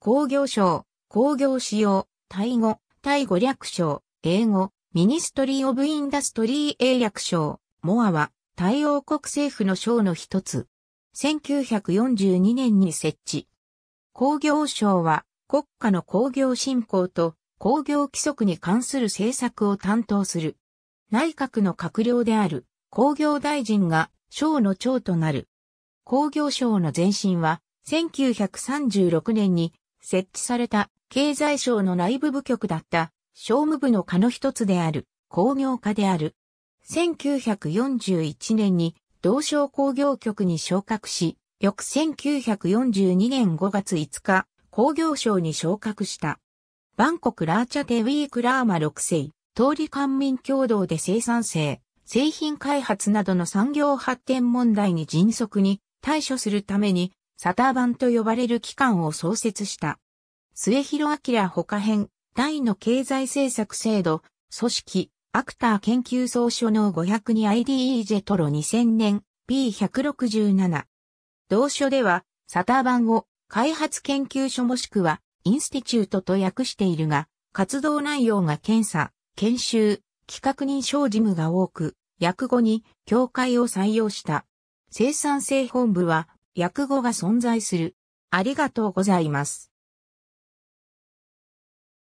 工業省、工業使用、タイ語、タイ語略称、英語、ミニストリー・オブ・インダストリー英略称、モアは、タイ王国政府の省の一つ。1942年に設置。工業省は、国家の工業振興と工業規則に関する政策を担当する。内閣の閣僚である工業大臣が省の長となる。工業省の前身は1936年に設置された経済省の内部部局だった商務部の課の一つである工業課である。1941年に同省工業局に昇格し、翌1942年5月5日、工業省に昇格した。バンコクラーチャテウィークラーマ6世、通り官民共同で生産性、製品開発などの産業発展問題に迅速に対処するためにサター版と呼ばれる機関を創設した。末広明他編、大の経済政策制度、組織、アクター研究総書の5 0 2 IDEJ トロ2000年 P167。同書では、サター版を開発研究所もしくはインスティチュートと訳しているが、活動内容が検査、研修、企画認証事務が多く、訳後に協会を採用した。生産性本部は訳語が存在する。ありがとうございます。